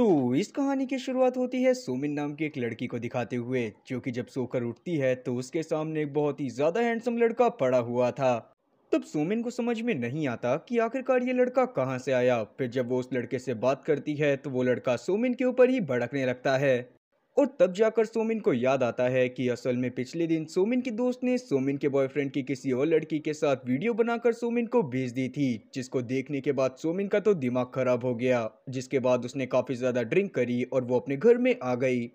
तो इस कहानी की शुरुआत होती है सोमिन नाम की एक लड़की को दिखाते हुए जो कि जब सोकर उठती है तो उसके सामने एक बहुत ही ज़्यादा हैंडसम लड़का पड़ा हुआ था तब सोमिन को समझ में नहीं आता कि आखिरकार ये लड़का कहाँ से आया फिर जब वो उस लड़के से बात करती है तो वो लड़का सोमिन के ऊपर ही भड़कने लगता है और तब जाकर सोमिन को याद आता है कि असल में पिछले दिन सोमिन के दोस्त ने सोमिन के बॉयफ्रेंड की किसी और लड़की के साथ वीडियो बनाकर सोमिन को भेज दी थी जिसको देखने के बाद सोमिन का तो दिमाग खराब हो गया जिसके बाद उसने काफ़ी ज़्यादा ड्रिंक करी और वो अपने घर में आ गई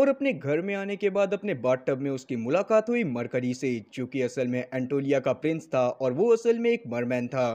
और अपने घर में आने के बाद अपने बाथटब में उसकी मुलाकात हुई मरकरी से जो असल में एंटोलिया का प्रिंस था और वो असल में एक मरमैन था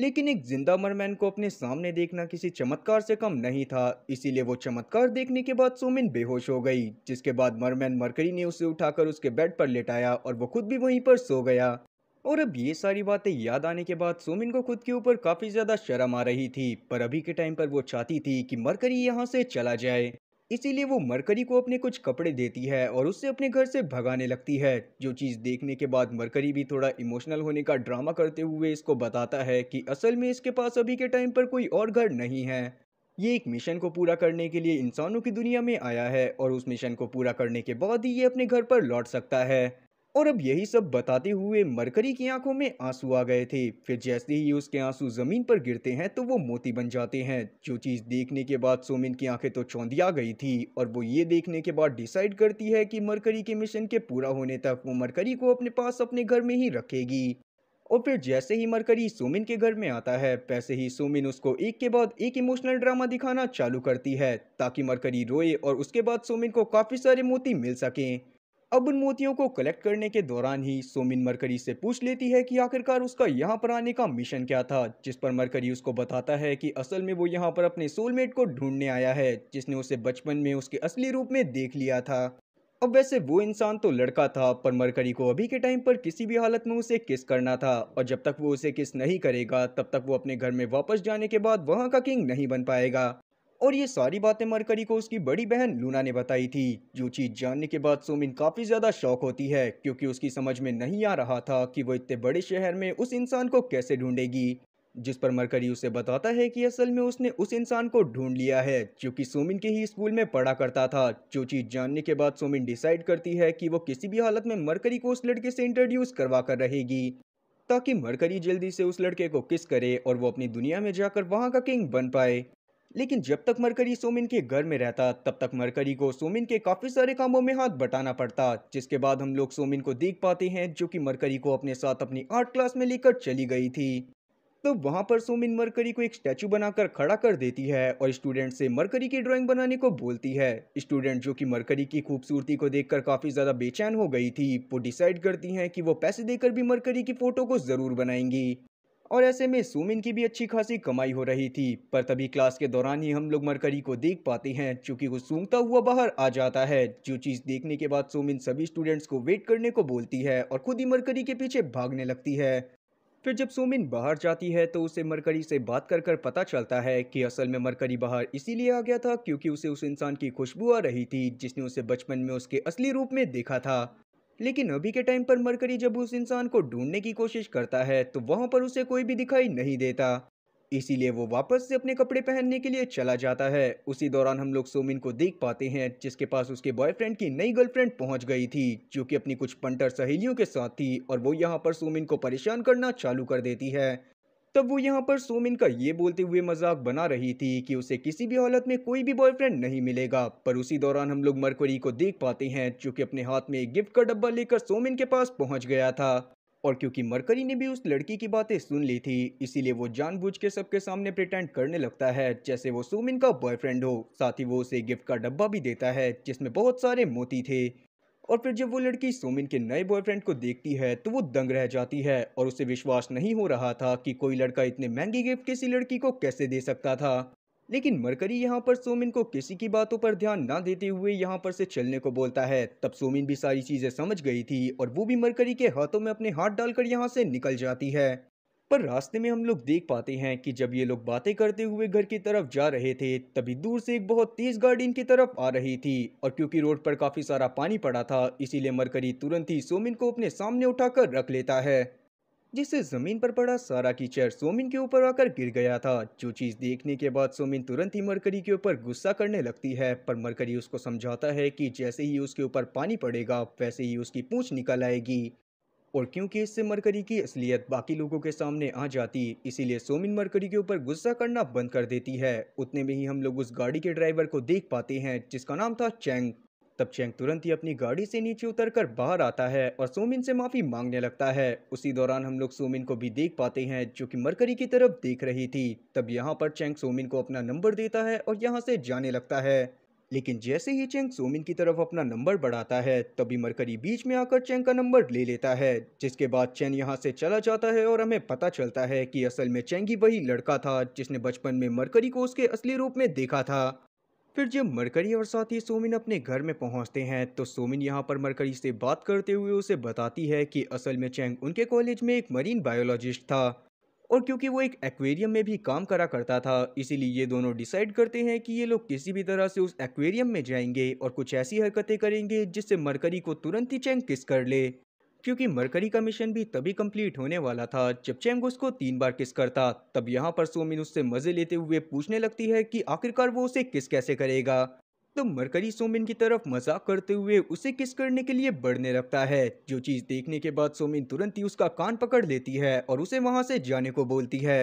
लेकिन एक जिंदा मरमैन को अपने सामने देखना किसी चमत्कार से कम नहीं था इसीलिए वो चमत्कार देखने के बाद सोमिन बेहोश हो गई जिसके बाद मरमैन मरकरी ने उसे उठाकर उसके बेड पर लेटाया और वो खुद भी वहीं पर सो गया और अब ये सारी बातें याद आने के बाद सोमिन को खुद के ऊपर काफ़ी ज़्यादा शर्म आ रही थी पर अभी के टाइम पर वो चाहती थी कि मरकरी यहाँ से चला जाए इसीलिए वो मरकरी को अपने कुछ कपड़े देती है और उससे अपने घर से भगाने लगती है जो चीज़ देखने के बाद मरकरी भी थोड़ा इमोशनल होने का ड्रामा करते हुए इसको बताता है कि असल में इसके पास अभी के टाइम पर कोई और घर नहीं है ये एक मिशन को पूरा करने के लिए इंसानों की दुनिया में आया है और उस मिशन को पूरा करने के बाद ही ये अपने घर पर लौट सकता है और अब यही सब बताते हुए मरकरी की आंखों में आंसू आ गए थे फिर जैसे ही उसके आंसू जमीन पर गिरते हैं तो वो मोती बन जाते हैं जो चीज़ देखने के बाद सोमिन की आंखें तो चौंधी आ गई थी और वो ये देखने के बाद डिसाइड करती है कि मरकरी के मिशन के पूरा होने तक वो मरकरी को अपने पास अपने घर में ही रखेगी और फिर जैसे ही मरकरी सोमिन के घर में आता है वैसे ही सोमिन उसको एक के बाद एक इमोशनल ड्रामा दिखाना चालू करती है ताकि मरकरी रोए और उसके बाद सोमिन को काफ़ी सारे मोती मिल सकें अब उन मोतियों को कलेक्ट करने के दौरान ही सोमिन मरकरी से पूछ लेती है कि आखिरकार उसका यहाँ पर आने का मिशन क्या था जिस पर मरकरी उसको बताता है कि असल में वो यहाँ पर अपने सोलमेट को ढूंढने आया है जिसने उसे बचपन में उसके असली रूप में देख लिया था अब वैसे वो इंसान तो लड़का था पर मरकरी को अभी के टाइम पर किसी भी हालत में उसे किस करना था और जब तक वो उसे किस नहीं करेगा तब तक वो अपने घर में वापस जाने के बाद वहाँ का किंग नहीं बन पाएगा और ये सारी बातें मरकरी को उसकी बड़ी बहन लूना ने बताई थी जो चीज़ जानने के बाद सोमिन काफ़ी ज़्यादा शौक होती है क्योंकि उसकी समझ में नहीं आ रहा था कि वो इतने बड़े शहर में उस इंसान को कैसे ढूंढेगी जिस पर मरकरी उसे बताता है कि असल में उसने उस इंसान को ढूंढ लिया है जो कि सोमिन के ही स्कूल में पढ़ा करता था जो चीज़ जानने के बाद सोमिन डिसाइड करती है कि वो किसी भी हालत में मरकरी को उस लड़के से इंट्रोड्यूस करवा कर रहेगी ताकि मरकरी जल्दी से उस लड़के को किस करे और वो अपनी दुनिया में जाकर वहाँ का किंग बन पाए लेकिन जब तक मरकरी सोमिन के घर में रहता तब तक मरकरी को सोमिन के काफ़ी सारे कामों में हाथ बटाना पड़ता जिसके बाद हम लोग सोमिन को देख पाते हैं जो कि मरकरी को अपने साथ अपनी आर्ट क्लास में लेकर चली गई थी तो वहाँ पर सोमिन मरकरी को एक स्टैचू बनाकर खड़ा कर देती है और स्टूडेंट से मरकरी की ड्राइंग बनाने को बोलती है स्टूडेंट जो कि मरकरी की खूबसूरती को देखकर काफ़ी ज़्यादा बेचैन हो गई थी वो डिसाइड करती हैं कि वो पैसे देकर भी मरकरी की फ़ोटो को ज़रूर बनाएंगी और ऐसे में सुमिन की भी अच्छी खासी कमाई हो रही थी पर तभी क्लास के दौरान ही हम लोग मरकरी को देख पाते हैं चूंकि वो सूंघता हुआ बाहर आ जाता है जो चीज़ देखने के बाद सुमिन सभी स्टूडेंट्स को वेट करने को बोलती है और खुद ही मरकरी के पीछे भागने लगती है फिर जब सोमिन बाहर जाती है तो उसे मरकरी से बात कर कर पता चलता है कि असल में मरकरी बाहर इसीलिए आ गया था क्योंकि उसे उस इंसान की खुशबू आ रही थी जिसने उसे बचपन में उसके असली रूप में देखा था लेकिन अभी के टाइम पर मरकरी जब उस इंसान को ढूंढने की कोशिश करता है तो वहाँ पर उसे कोई भी दिखाई नहीं देता इसीलिए वो वापस से अपने कपड़े पहनने के लिए चला जाता है उसी दौरान हम लोग सोमिन को देख पाते हैं जिसके पास उसके बॉयफ्रेंड की नई गर्लफ्रेंड पहुंच गई थी जो कि अपनी कुछ पंटर सहेलियों के साथ थी और वो यहाँ पर सोमिन को परेशान करना चालू कर देती है तब वो यहाँ पर सोमिन का ये बोलते हुए मजाक बना रही थी कि उसे किसी भी हालत में कोई भी बॉयफ्रेंड नहीं मिलेगा पर उसी दौरान हम लोग मरकरी को देख पाते हैं चूंकि अपने हाथ में एक गिफ्ट का डब्बा लेकर सोमिन के पास पहुंच गया था और क्योंकि मरकरी ने भी उस लड़की की बातें सुन ली थी इसीलिए वो जानबूझ के सबके सामने प्रिटेंड करने लगता है जैसे वो सोमिन का बॉयफ्रेंड हो साथ ही वो उसे गिफ्ट का डब्बा भी देता है जिसमें बहुत सारे मोती थे और फिर जब वो लड़की सोमिन के नए बॉयफ्रेंड को देखती है तो वो दंग रह जाती है और उसे विश्वास नहीं हो रहा था कि कोई लड़का इतने महंगी गिफ्ट किसी लड़की को कैसे दे सकता था लेकिन मरकरी यहाँ पर सोमिन को किसी की बातों पर ध्यान ना देते हुए यहाँ पर से चलने को बोलता है तब सोमिन भी सारी चीज़ें समझ गई थी और वो भी मरकरी के हाथों में अपने हाथ डालकर यहाँ से निकल जाती है पर रास्ते में हम लोग देख पाते हैं कि जब ये लोग बातें करते हुए घर की तरफ जा रहे थे तभी दूर से एक बहुत तेज गाड़ी इनकी तरफ आ रही थी और क्योंकि रोड पर काफी सारा पानी पड़ा था इसीलिए मरकरी तुरंत ही सोमिन को अपने सामने उठाकर रख लेता है जिससे जमीन पर पड़ा सारा कीचड़ सोमिन के ऊपर आकर गिर गया था जो चीज देखने के बाद सोमिन तुरंत ही मरकरी के ऊपर गुस्सा करने लगती है पर मरकरी उसको समझाता है कि जैसे ही उसके ऊपर पानी पड़ेगा वैसे ही उसकी पूंछ निकल आएगी और क्योंकि इससे मरकरी की असलियत बाकी लोगों के सामने आ जाती इसीलिए सोमिन मरकरी के ऊपर गुस्सा करना बंद कर देती है उतने में ही हम लोग उस गाड़ी के ड्राइवर को देख पाते हैं जिसका नाम था चैंग तब चैंग तुरंत ही अपनी गाड़ी से नीचे उतर कर बाहर आता है और सोमिन से माफ़ी मांगने लगता है उसी दौरान हम लोग सोमिन को भी देख पाते हैं जो कि मरकरी की तरफ देख रही थी तब यहाँ पर चैंग सोमिन को अपना नंबर देता है और यहाँ से जाने लगता है लेकिन जैसे ही चेंग सोमिन की तरफ अपना नंबर बढ़ाता है तभी मरकरी बीच में आकर चेंग का नंबर ले लेता है जिसके बाद चेन यहाँ से चला जाता है और हमें पता चलता है कि असल में चेंग ही वही लड़का था जिसने बचपन में मरकरी को उसके असली रूप में देखा था फिर जब मरकरी और साथी सोमिन अपने घर में पहुंचते हैं तो सोमिन यहाँ पर मरकरी से बात करते हुए उसे बताती है कि असल में चेंग उनके कॉलेज में एक मरीन बायोलॉजिस्ट था और क्योंकि वो एक एक्वेरियम में भी काम करा करता था इसीलिए ये दोनों डिसाइड करते हैं कि ये लोग किसी भी तरह से उस एक्वेरियम में जाएंगे और कुछ ऐसी हरकतें करेंगे जिससे मरकरी को तुरंत ही चैंग किस कर ले क्योंकि मरकरी का मिशन भी तभी कंप्लीट होने वाला था जब चैंग उसको तीन बार किस करता तब यहाँ पर सोमिन उससे मज़े लेते हुए पूछने लगती है कि आखिरकार वो उसे किस कैसे करेगा तो मरकरी सोमिन की तरफ मजाक करते हुए उसे किस करने के लिए बढ़ने लगता है जो चीज़ देखने के बाद सोमिन तुरंत ही उसका कान पकड़ लेती है और उसे वहां से जाने को बोलती है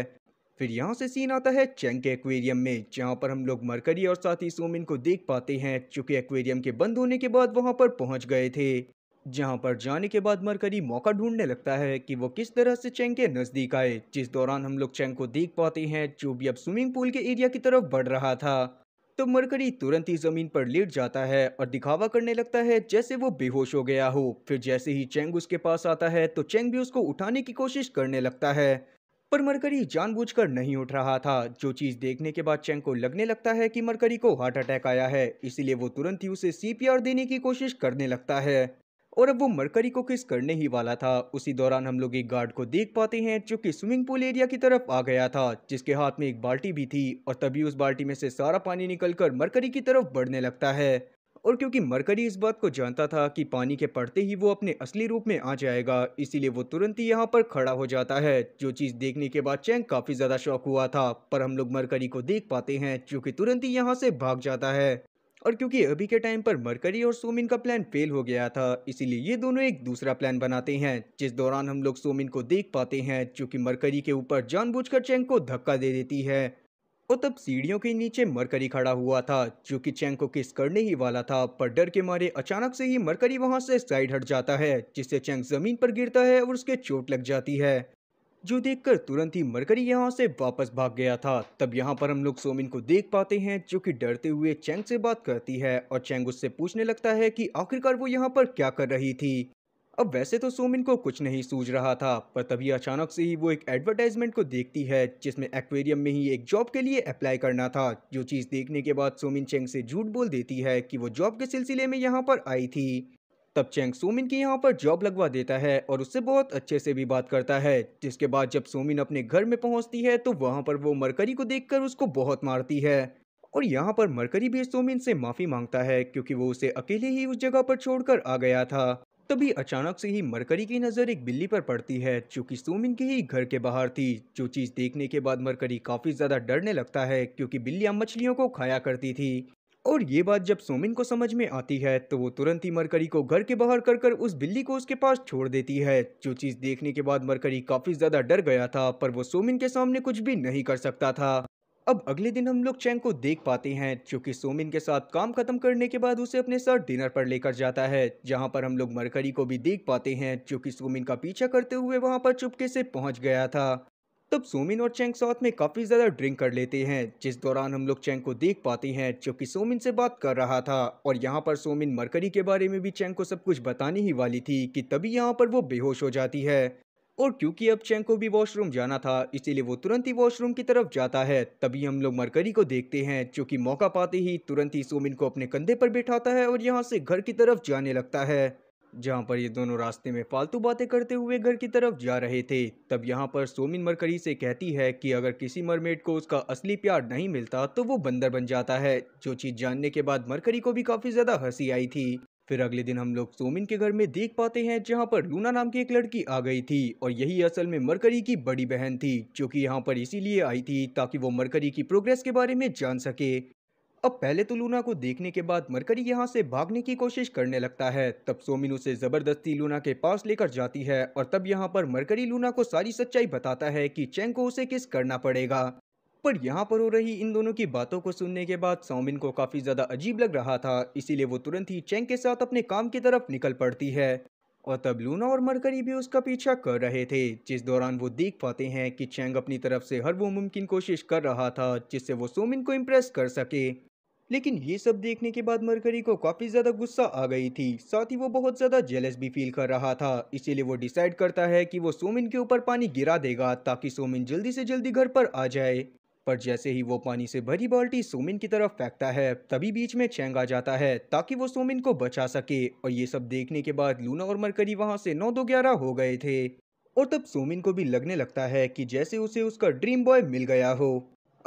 फिर यहाँ से सीन आता है चेंग के एक्वेरियम में जहाँ पर हम लोग मरकरी और साथ ही सोमिन को देख पाते हैं चूंकि एक्वेरियम के बंद होने के बाद वहाँ पर पहुँच गए थे जहाँ पर जाने के बाद मरकरी मौका ढूंढने लगता है कि वो किस तरह से चेंग के नज़दीक आए जिस दौरान हम लोग चेंग को देख पाते हैं जो भी अब स्विमिंग पूल के एरिया की तरफ बढ़ रहा था तो मरकरी तुरंत ही जमीन पर लेट जाता है और दिखावा करने लगता है जैसे वो बेहोश हो गया हो फिर जैसे ही चेंग उसके पास आता है तो चेंग भी उसको उठाने की कोशिश करने लगता है पर मरकरी जानबूझकर नहीं उठ रहा था जो चीज़ देखने के बाद चेंग को लगने लगता है कि मरकरी को हार्ट अटैक आया है इसीलिए वो तुरंत ही उसे सीपीआर देने की कोशिश करने लगता है और अब वो मरकरी को किस करने ही वाला था उसी दौरान हम लोग एक गार्ड को देख पाते हैं जो कि स्विमिंग पूल एरिया की तरफ आ गया था जिसके हाथ में एक बाल्टी भी थी और तभी उस बाल्टी में से सारा पानी निकलकर मरकरी की तरफ बढ़ने लगता है और क्योंकि मरकरी इस बात को जानता था कि पानी के पड़ते ही वो अपने असली रूप में आ जाएगा इसीलिए वो तुरंत ही यहाँ पर खड़ा हो जाता है जो चीज़ देखने के बाद चैंग काफ़ी ज़्यादा शौक हुआ था पर हम लोग मरकरी को देख पाते हैं जो कि तुरंत ही यहाँ से भाग जाता है और क्योंकि अभी के टाइम पर मरकरी और सोमिन का प्लान फेल हो गया था इसीलिए ये दोनों एक दूसरा प्लान बनाते हैं जिस दौरान हम लोग सोमिन को देख पाते हैं जो की मरकरी के ऊपर जानबूझकर चैंग को धक्का दे देती है और तब सीढ़ियों के नीचे मरकरी खड़ा हुआ था जो कि चैंग को किस करने ही वाला था पर डर के मारे अचानक से ही मरकरी वहां से साइड हट जाता है जिससे चैंग जमीन पर गिरता है और उसके चोट लग जाती है जो देखकर तुरंत ही मरकरी यहाँ से वापस भाग गया था तब यहाँ पर हम लोग सोमिन को देख पाते हैं जो कि डरते हुए चैंग से बात करती है और चैंग उससे पूछने लगता है कि आखिरकार वो यहाँ पर क्या कर रही थी अब वैसे तो सोमिन को कुछ नहीं सूझ रहा था पर तभी अचानक से ही वो एक एडवर्टाइजमेंट को देखती है जिसमें एक्वेरियम में ही एक जॉब के लिए अप्लाई करना था जो चीज़ देखने के बाद सोमिन चेंग से झूठ बोल देती है कि वो जॉब के सिलसिले में यहाँ पर आई थी तब चेंग सोमिन की यहाँ पर जॉब लगवा देता है और उससे बहुत अच्छे से भी बात करता है जिसके बाद जब सोमिन अपने घर में पहुँचती है तो वहाँ पर वो मरकरी को देख उसको बहुत मारती है और यहाँ पर मरकरी भी सोमिन से माफ़ी मांगता है क्योंकि वो उसे अकेले ही उस जगह पर छोड़कर आ गया था तभी अचानक से ही मरकरी की नज़र एक बिल्ली पर पड़ती है जो कि सोमिन के ही घर के बाहर थी जो चीज़ देखने के बाद मरकरी काफ़ी ज़्यादा डरने लगता है क्योंकि बिल्लियां मछलियों को खाया करती थी और ये बात जब सोमिन को समझ में आती है तो वो तुरंत ही मरकरी को घर के बाहर कर कर उस बिल्ली को उसके पास छोड़ देती है जो चीज़ देखने के बाद मरकरी काफ़ी ज़्यादा डर गया था पर वो सोमिन के सामने कुछ भी नहीं कर सकता था अब अगले दिन हम लोग चैंग को देख पाते हैं जो कि सोमिन के साथ काम खत्म करने के बाद उसे अपने साथ डिनर पर लेकर जाता है जहां पर हम लोग मरकरी को भी देख पाते हैं जो कि सोमिन का पीछा करते हुए वहां पर चुपके से पहुंच गया था तब सोमिन और चैंग साथ में काफ़ी ज़्यादा ड्रिंक कर लेते हैं जिस दौरान हम लोग चैंग को देख पाते हैं जो कि सोमिन से बात कर रहा था और यहाँ पर सोमिन मरकरी के बारे में भी चैंग को सब कुछ बताने ही वाली थी कि तभी यहाँ पर वो बेहोश हो जाती है और क्योंकि अब चैंग को भी वॉशरूम जाना था इसीलिए वो तुरंत ही वॉशरूम की तरफ जाता है तभी हम लोग मरकरी को देखते हैं जो मौका पाते ही तुरंत ही सोमिन को अपने कंधे पर बैठाता है और यहाँ से घर की तरफ जाने लगता है जहां पर ये दोनों रास्ते में फालतू बातें करते हुए घर की तरफ जा रहे थे तब यहाँ पर सोमिन मरकरी से कहती है कि अगर किसी मरमेड को उसका असली प्यार नहीं मिलता तो वो बंदर बन जाता है जो चीज़ जानने के बाद मरकरी को भी काफ़ी ज़्यादा हंसी आई थी फिर अगले दिन हम लोग सोमिन के घर में देख पाते हैं जहाँ पर लूना नाम की एक लड़की आ गई थी और यही असल में मरकरी की बड़ी बहन थी जो की यहाँ पर इसीलिए आई थी ताकि वो मरकरी की प्रोग्रेस के बारे में जान सके अब पहले तो लूना को देखने के बाद मरकरी यहाँ से भागने की कोशिश करने लगता है तब सोमिन उसे जबरदस्ती लूना के पास लेकर जाती है और तब यहाँ पर मरकरी लूना को सारी सच्चाई बताता है कि चैंग को उसे किस करना पड़ेगा पर यहाँ पर हो रही इन दोनों की बातों को सुनने के बाद सोमिन को काफ़ी ज़्यादा अजीब लग रहा था इसीलिए वो तुरंत ही चैंग के साथ अपने काम की तरफ निकल पड़ती है और तब लूना और मरकरी भी उसका पीछा कर रहे थे जिस दौरान वो देख पाते हैं कि चैंग अपनी तरफ से हर वो मुमकिन कोशिश कर रहा था जिससे वो सोमिन को इम्प्रेस कर सके लेकिन ये सब देखने के बाद मरकरी को काफ़ी ज़्यादा गुस्सा आ गई थी साथ ही वो बहुत ज़्यादा जेलस भी फील कर रहा था इसीलिए वो डिसाइड करता है कि वो सोमिन के ऊपर पानी गिरा देगा ताकि सोमिन जल्दी से जल्दी घर पर आ जाए पर जैसे ही वो पानी से भरी बाल्टी सोमिन की तरफ फेंकता है तभी बीच में चेंग आ जाता है ताकि वो सोमिन को बचा सके और ये सब देखने के बाद लूना और मरकरी वहाँ से नौ दो ग्यारह हो गए थे और तब सोमिन को भी लगने लगता है कि जैसे उसे उसका ड्रीम बॉय मिल गया हो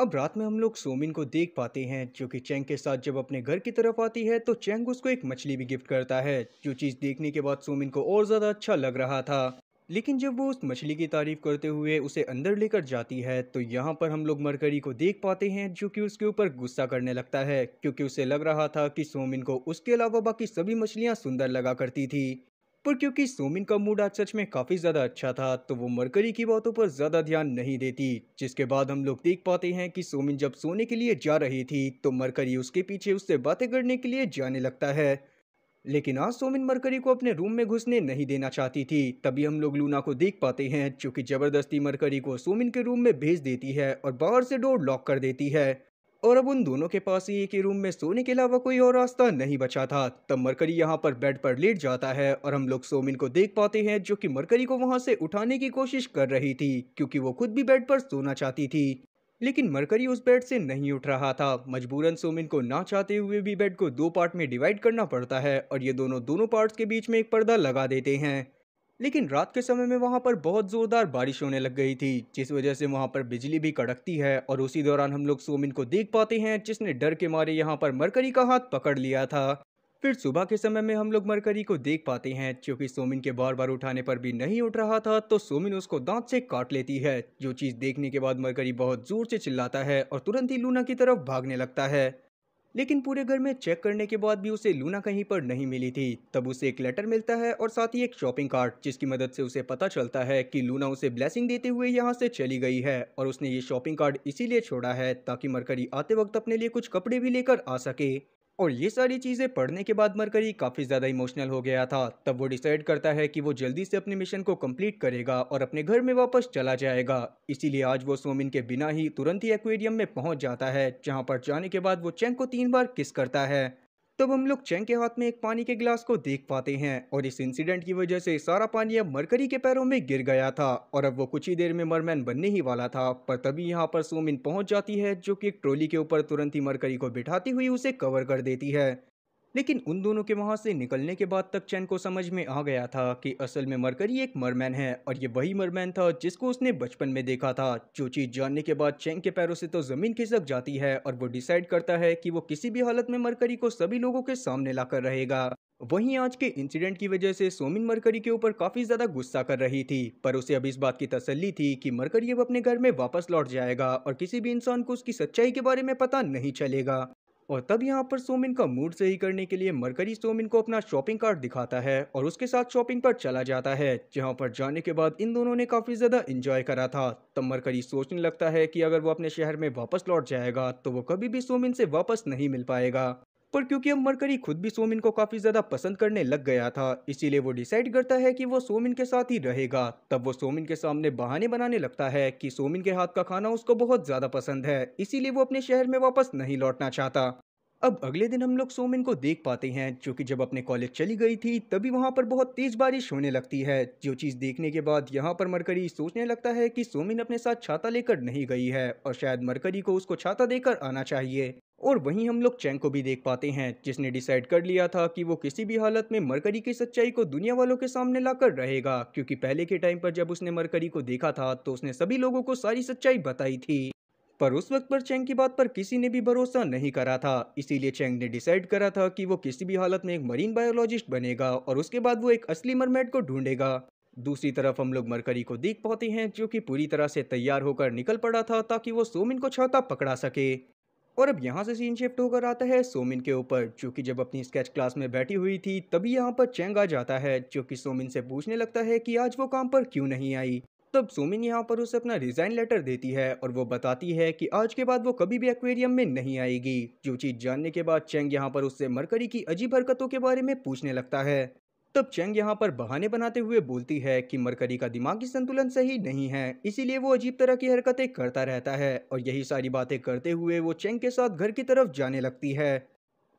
अब रात में हम लोग सोमिन को देख पाते हैं जो कि चेंग के साथ जब अपने घर की तरफ आती है तो चैंग उसको एक मछली भी गिफ्ट करता है जो चीज़ देखने के बाद सोमिन को और ज़्यादा अच्छा लग रहा था लेकिन जब वो उस मछली की तारीफ करते हुए उसे अंदर लेकर जाती है तो यहाँ पर हम लोग मरकरी को देख पाते हैं जो कि उसके ऊपर गुस्सा करने लगता है क्योंकि उसे लग रहा था कि सोमिन को उसके अलावा बाकी सभी मछलियाँ सुंदर लगा करती थी पर क्योंकि सोमिन का मूड आज सच में काफ़ी ज़्यादा अच्छा था तो वो मरकरी की बातों पर ज़्यादा ध्यान नहीं देती जिसके बाद हम लोग देख पाते हैं कि सोमिन जब सोने के लिए जा रही थी तो मरकरी उसके पीछे उससे बातें करने के लिए जाने लगता है लेकिन आज सोमिन मरकरी को अपने रूम में घुसने नहीं देना चाहती थी तभी हम लोग लूना को देख पाते हैं जो कि ज़बरदस्ती मरकरी को सोमिन के रूम में भेज देती है और बाहर से डोर लॉक कर देती है और अब उन दोनों के पास ही एक ही रूम में सोने के अलावा कोई और रास्ता नहीं बचा था तब मरकरी यहाँ पर बेड पर लेट जाता है और हम लोग सोमिन को देख पाते हैं जो कि मरकरी को वहाँ से उठाने की कोशिश कर रही थी क्योंकि वो खुद भी बेड पर सोना चाहती थी लेकिन मरकरी उस बेड से नहीं उठ रहा था मजबूरन सोमिन को ना चाहते हुए भी बेड को दो पार्ट में डिवाइड करना पड़ता है और ये दोनों दोनों पार्ट्स के बीच में एक पर्दा लगा देते हैं लेकिन रात के समय में वहाँ पर बहुत ज़ोरदार बारिश होने लग गई थी जिस वजह से वहाँ पर बिजली भी कड़कती है और उसी दौरान हम लोग सोमिन को देख पाते हैं जिसने डर के मारे यहाँ पर मरकरी का हाथ पकड़ लिया था फिर सुबह के समय में हम लोग मरकरी को देख पाते हैं क्योंकि सोमिन के बार बार उठाने पर भी नहीं उठ रहा था तो सोमिन उसको दांत से काट लेती है जो चीज़ देखने के बाद मरकरी बहुत जोर से चिल्लाता है और तुरंत ही लूना की तरफ भागने लगता है लेकिन पूरे घर में चेक करने के बाद भी उसे लूना कहीं पर नहीं मिली थी तब उसे एक लेटर मिलता है और साथ ही एक शॉपिंग कार्ट जिसकी मदद से उसे पता चलता है कि लूना उसे ब्लेसिंग देते हुए यहाँ से चली गई है और उसने ये शॉपिंग कार्ट इसीलिए छोड़ा है ताकि मरकरी आते वक्त अपने लिए कुछ कपड़े भी लेकर आ सके और ये सारी चीज़ें पढ़ने के बाद मरकरी काफ़ी ज़्यादा इमोशनल हो गया था तब वो डिसाइड करता है कि वो जल्दी से अपने मिशन को कंप्लीट करेगा और अपने घर में वापस चला जाएगा इसीलिए आज वो सोमिन के बिना ही तुरंत ही एक्वेरियम में पहुंच जाता है जहां पर जाने के बाद वो चैंग को तीन बार किस करता है तब हम लोग चैंग के हाथ में एक पानी के गिलास को देख पाते हैं और इस इंसिडेंट की वजह से सारा पानी अब मरकरी के पैरों में गिर गया था और अब वो कुछ ही देर में मरमैन बनने ही वाला था पर तभी यहाँ पर सोमिन पहुंच जाती है जो कि एक ट्रॉली के ऊपर तुरंत ही मरकरी को बिठाती हुई उसे कवर कर देती है लेकिन उन दोनों के वहाँ से निकलने के बाद तक चैन को समझ में आ गया था कि असल में मरकरी एक मरमैन है और ये वही मरमैन था जिसको उसने बचपन में देखा था जो चीज़ जानने के बाद चैन के पैरों से तो ज़मीन खिसक जाती है और वो डिसाइड करता है कि वो किसी भी हालत में मरकरी को सभी लोगों के सामने ला रहेगा वहीं आज के इंसिडेंट की वजह से सोमिन मरकरी के ऊपर काफ़ी ज़्यादा गुस्सा कर रही थी पर उसे अब इस बात की तसल्ली थी कि मरकरी अब अपने घर में वापस लौट जाएगा और किसी भी इंसान को उसकी सच्चाई के बारे में पता नहीं चलेगा और तब यहाँ पर सोमिन का मूड सही करने के लिए मरकरी सोमिन को अपना शॉपिंग कार्ड दिखाता है और उसके साथ शॉपिंग पर चला जाता है जहाँ पर जाने के बाद इन दोनों ने काफ़ी ज़्यादा इंजॉय करा था तब मरकरी सोचने लगता है कि अगर वो अपने शहर में वापस लौट जाएगा तो वो कभी भी सोमिन से वापस नहीं मिल पाएगा पर क्योंकि अब मरकरी खुद भी सोमिन को काफ़ी ज़्यादा पसंद करने लग गया था इसीलिए वो डिसाइड करता है कि वो सोमिन के साथ ही रहेगा तब वो सोमिन के सामने बहाने बनाने लगता है कि सोमिन के हाथ का खाना उसको बहुत ज़्यादा पसंद है इसीलिए वो अपने शहर में वापस नहीं लौटना चाहता अब अगले दिन हम लोग सोमिन को देख पाते हैं जो कि जब अपने कॉलेज चली गई थी तभी वहाँ पर बहुत तेज़ बारिश होने लगती है जो चीज़ देखने के बाद यहाँ पर मरकरी सोचने लगता है कि सोमिन अपने साथ छाता लेकर नहीं गई है और शायद मरकरी को उसको छाता देकर आना चाहिए और वहीं हम लोग चैंग को भी देख पाते हैं जिसने डिसाइड कर लिया था कि वो किसी भी हालत में मरकरी की सच्चाई को दुनिया वालों के सामने लाकर रहेगा क्योंकि पहले के टाइम पर जब उसने मरकरी को देखा था तो उसने सभी लोगों को सारी सच्चाई बताई थी पर उस वक्त पर चेंग की बात पर किसी ने भी भरोसा नहीं करा था इसीलिए चेंग ने डिसाइड करा था कि वो किसी भी हालत में एक मरीन बायोलॉजिस्ट बनेगा और उसके बाद वो एक असली मरमेड को ढूंढेगा दूसरी तरफ हम लोग मरकरी को देख पाते हैं जो कि पूरी तरह से तैयार होकर निकल पड़ा था ताकि वो सोमिन को छाता पकड़ा सके और अब यहाँ से सीन शिफ्ट होकर आता है सोमिन के ऊपर जो कि जब अपनी स्केच क्लास में बैठी हुई थी तभी यहाँ पर चेंग आ जाता है जो कि सोमिन से पूछने लगता है कि आज वो काम पर क्यों नहीं आई तब सुमिन यहाँ पर उसे अपना रिज़ाइन लेटर देती है और वो बताती है कि आज के बाद वो कभी भी एक्वेरियम में नहीं आएगी जो चीज़ जानने के बाद चेंग यहाँ पर उससे मरकरी की अजीब हरकतों के बारे में पूछने लगता है तब चेंग यहाँ पर बहाने बनाते हुए बोलती है कि मरकरी का दिमागी संतुलन सही नहीं है इसीलिए वो अजीब तरह की हरकतें करता रहता है और यही सारी बातें करते हुए वो चेंग के साथ घर की तरफ जाने लगती है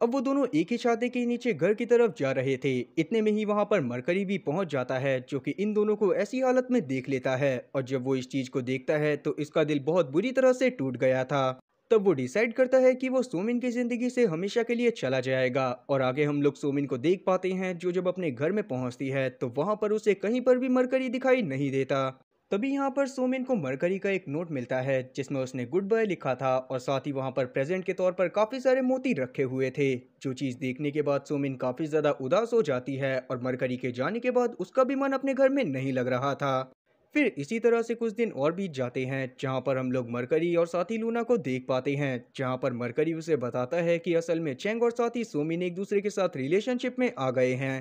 अब वो दोनों एक ही छाते के नीचे घर की तरफ जा रहे थे इतने में ही वहां पर मरकरी भी पहुंच जाता है जो कि इन दोनों को ऐसी हालत में देख लेता है और जब वो इस चीज को देखता है तो इसका दिल बहुत बुरी तरह से टूट गया था तब वो डिसाइड करता है कि वो सोमिन की ज़िंदगी से हमेशा के लिए चला जाएगा और आगे हम लोग सोमिन को देख पाते हैं जो जब अपने घर में पहुंचती है तो वहां पर उसे कहीं पर भी मरकरी दिखाई नहीं देता तभी यहाँ पर सोमिन को मरकरी का एक नोट मिलता है जिसमें उसने गुड बाय लिखा था और साथ ही वहाँ पर प्रेजेंट के तौर पर काफ़ी सारे मोती रखे हुए थे जो चीज़ देखने के बाद सोमिन काफ़ी ज़्यादा उदास हो जाती है और मरकरी के जाने के बाद उसका भी मन अपने घर में नहीं लग रहा था फिर इसी तरह से कुछ दिन और बीत जाते हैं जहाँ पर हम लोग मरकरी और साथी लूना को देख पाते हैं जहाँ पर मरकरी उसे बताता है कि असल में चेंग और साथी सोमिन एक दूसरे के साथ रिलेशनशिप में आ गए हैं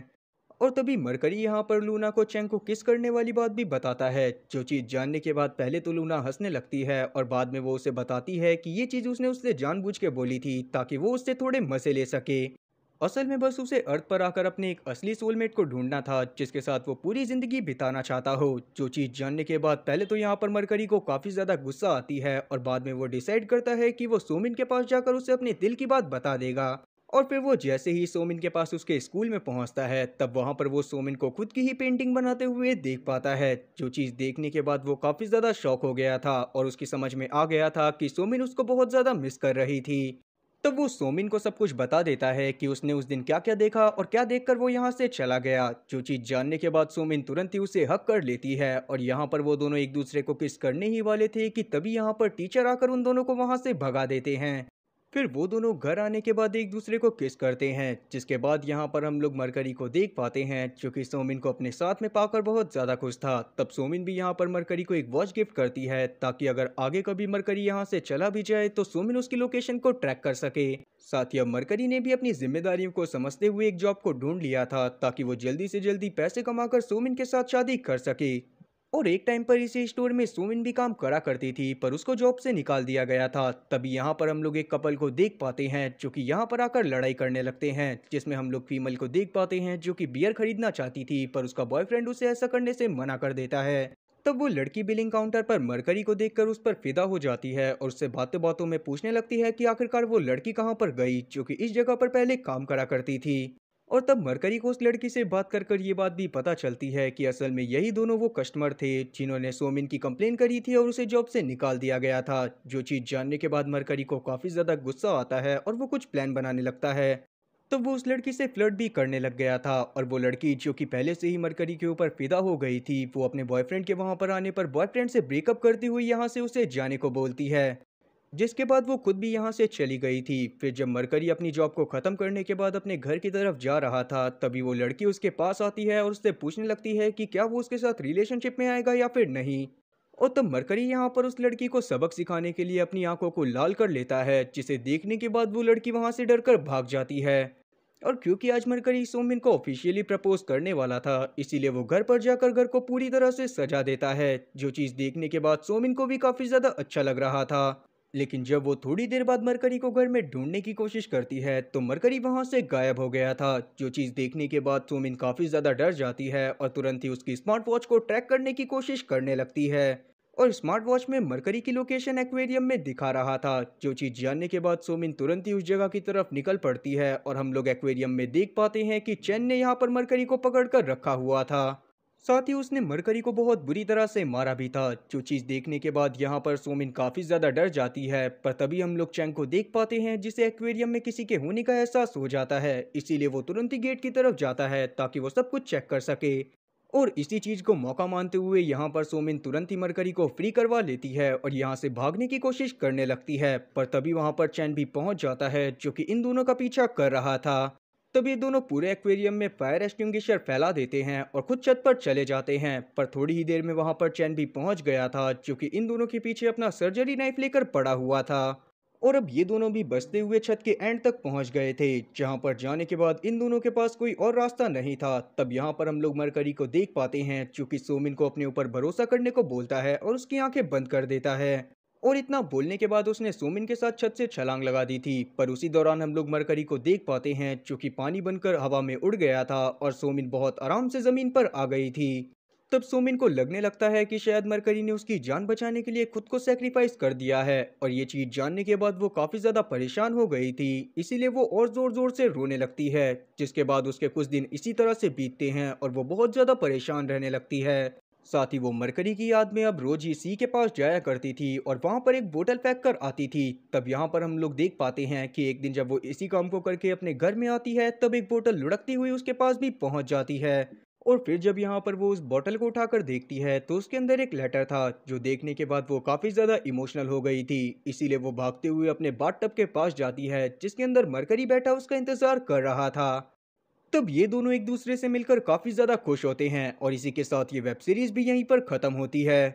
और तभी मरकरी यहाँ पर लूना को चैंग को किस करने वाली बात भी बताता है जो चीज़ जानने के बाद पहले तो लूना हंसने लगती है और बाद में वो उसे बताती है कि ये चीज़ उसने उससे जानबूझ के बोली थी ताकि वो उससे थोड़े मज़े ले सके असल में बस उसे अर्थ पर आकर अपने एक असली सोलमेट को ढूंढना था जिसके साथ वो पूरी ज़िंदगी बिताना चाहता हो जो चीज़ जानने के बाद पहले तो यहाँ पर मरकरी को काफ़ी ज़्यादा गुस्सा आती है और बाद में वो डिसाइड करता है कि वो सोमिन के पास जाकर उसे अपने दिल की बात बता देगा और फिर वो जैसे ही सोमिन के पास उसके स्कूल में पहुंचता है तब वहां पर वो सोमिन को खुद की ही पेंटिंग बनाते हुए देख पाता है जो चीज़ देखने के बाद वो काफ़ी ज़्यादा शौक हो गया था और उसकी समझ में आ गया था कि सोमिन उसको बहुत ज़्यादा मिस कर रही थी तब वो सोमिन को सब कुछ बता देता है कि उसने उस दिन क्या क्या देखा और क्या देखकर वो यहाँ से चला गया जो चीज़ जानने के बाद सोमिन तुरंत ही उसे हक कर लेती है और यहाँ पर वो दोनों एक दूसरे को किस करने ही वाले थे कि तभी यहाँ पर टीचर आकर उन दोनों को वहाँ से भगा देते हैं फिर वो दोनों घर आने के बाद एक दूसरे को किस करते हैं जिसके बाद यहाँ पर हम लोग मरकरी को देख पाते हैं जो कि सोमिन को अपने साथ में पाकर बहुत ज़्यादा खुश था तब सोमिन भी यहाँ पर मरकरी को एक वॉच गिफ्ट करती है ताकि अगर आगे कभी मरकरी यहाँ से चला भी जाए तो सोमिन उसकी लोकेशन को ट्रैक कर सके साथ ही अब मरकरी ने भी अपनी जिम्मेदारियों को समझते हुए एक जॉब को ढूंढ लिया था ताकि वो जल्दी से जल्दी पैसे कमाकर सोमिन के साथ शादी कर सके और एक टाइम पर इसी स्टोर में सुमिन भी काम करा करती थी पर उसको जॉब से निकाल दिया गया था तभी यहाँ पर हम लोग एक कपल को देख पाते हैं जो कि यहाँ पर आकर लड़ाई करने लगते हैं जिसमें हम लोग फीमल को देख पाते हैं जो कि बियर खरीदना चाहती थी पर उसका बॉयफ्रेंड उसे ऐसा करने से मना कर देता है तब वो लड़की बिलिंग काउंटर पर मरकरी को देख उस पर फिदा हो जाती है और उससे बातों बातों में पूछने लगती है की आखिरकार वो लड़की कहाँ पर गई जो की इस जगह पर पहले काम करा करती थी और तब मरकरी को उस लड़की से बात कर कर ये बात भी पता चलती है कि असल में यही दोनों वो कस्टमर थे जिन्होंने सोमिन की कंप्लेन करी थी और उसे जॉब से निकाल दिया गया था जो चीज़ जानने के बाद मरकरी को काफ़ी ज़्यादा गुस्सा आता है और वो कुछ प्लान बनाने लगता है तब वो उस लड़की से फ्लर्ट भी करने लग गया था और वो लड़की जो कि पहले से ही मरकरी के ऊपर फिदा हो गई थी वो अपने बॉयफ्रेंड के वहाँ पर आने पर बॉयफ्रेंड से ब्रेकअप करती हुई यहाँ से उसे जाने को बोलती है जिसके बाद वो खुद भी यहाँ से चली गई थी फिर जब मरकरी अपनी जॉब को ख़त्म करने के बाद अपने घर की तरफ जा रहा था तभी वो लड़की उसके पास आती है और उससे पूछने लगती है कि क्या वो उसके साथ रिलेशनशिप में आएगा या फिर नहीं और तब मरकरी यहाँ पर उस लड़की को सबक सिखाने के लिए अपनी आंखों को लाल कर लेता है जिसे देखने के बाद वो लड़की वहाँ से डर भाग जाती है और क्योंकि आज मरकरी सोमिन को ऑफिशियली प्रपोज करने वाला था इसीलिए वो घर पर जाकर घर को पूरी तरह से सजा देता है जो चीज़ देखने के बाद सोमिन को भी काफ़ी ज़्यादा अच्छा लग रहा था लेकिन जब वो थोड़ी देर बाद मरकरी को घर में ढूंढने की कोशिश करती है तो मरकरी वहाँ से गायब हो गया था जो चीज़ देखने के बाद सोमिन काफ़ी ज़्यादा डर जाती है और तुरंत ही उसकी स्मार्ट वॉच को ट्रैक करने की कोशिश करने लगती है और स्मार्ट वॉच में मरकरी की लोकेशन एक्वेरियम में दिखा रहा था जो चीज़ जानने के बाद सोमिन तुरंत ही उस जगह की तरफ निकल पड़ती है और हम लोग एक्वेरियम में देख पाते हैं कि चैन ने यहाँ पर मरकरी को पकड़ कर रखा हुआ था साथ ही उसने मरकरी को बहुत बुरी तरह से मारा भी था जो चीज़ देखने के बाद यहाँ पर सोमिन काफ़ी ज़्यादा डर जाती है पर तभी हम लोग चैंग को देख पाते हैं जिसे एक्वेरियम में किसी के होने का एहसास हो जाता है इसीलिए वो तुरंत ही गेट की तरफ जाता है ताकि वो सब कुछ चेक कर सके और इसी चीज़ को मौका मानते हुए यहाँ पर सोमिन तुरंत ही मरकरी को फ्री करवा लेती है और यहाँ से भागने की कोशिश करने लगती है पर तभी वहाँ पर चैन भी पहुंच जाता है जो कि इन दोनों का पीछा कर रहा था तभी तो दोनों पूरे एक्वेरियम में फायर एक्सटिंग्विशर फैला देते हैं और खुद छत पर चले जाते हैं पर थोड़ी ही देर में वहां पर चैन भी पहुंच गया था जो कि इन दोनों के पीछे अपना सर्जरी नाइफ लेकर पड़ा हुआ था और अब ये दोनों भी बचते हुए छत के एंड तक पहुंच गए थे जहां पर जाने के बाद इन दोनों के पास कोई और रास्ता नहीं था तब यहां पर हम लोग मरकरी को देख पाते हैं चूंकि सोमिन को अपने ऊपर भरोसा करने को बोलता है और उसकी आंखें बंद कर देता है और इतना बोलने के बाद उसने सोमिन के साथ छत से छलांग लगा दी थी पर उसी दौरान हम लोग मरकरी को देख पाते हैं जो कि पानी बनकर हवा में उड़ गया था और सोमिन बहुत आराम से ज़मीन पर आ गई थी तब सोमिन को लगने लगता है कि शायद मरकरी ने उसकी जान बचाने के लिए खुद को सेक्रीफाइस कर दिया है और ये चीज़ जानने के बाद वो काफ़ी ज़्यादा परेशान हो गई थी इसीलिए वो और ज़ोर ज़ोर से रोने लगती है जिसके बाद उसके कुछ दिन इसी तरह से बीतते हैं और वो बहुत ज़्यादा परेशान रहने लगती है साथ ही वो मरकरी की याद में अब रोज ही सी के पास जाया करती थी और वहाँ पर एक बोतल पैक कर आती थी तब यहाँ पर हम लोग देख पाते हैं कि एक दिन जब वो इसी काम को करके अपने घर में आती है तब एक बोतल लुढ़कती हुई उसके पास भी पहुँच जाती है और फिर जब यहाँ पर वो उस बोतल को उठाकर देखती है तो उसके अंदर एक लेटर था जो देखने के बाद वो काफ़ी ज़्यादा इमोशनल हो गई थी इसीलिए वो भागते हुए अपने बाट के पास जाती है जिसके अंदर मरकरी बैठा उसका इंतज़ार कर रहा था तब ये दोनों एक दूसरे से मिलकर काफ़ी ज़्यादा खुश होते हैं और इसी के साथ ये वेब सीरीज़ भी यहीं पर ख़त्म होती है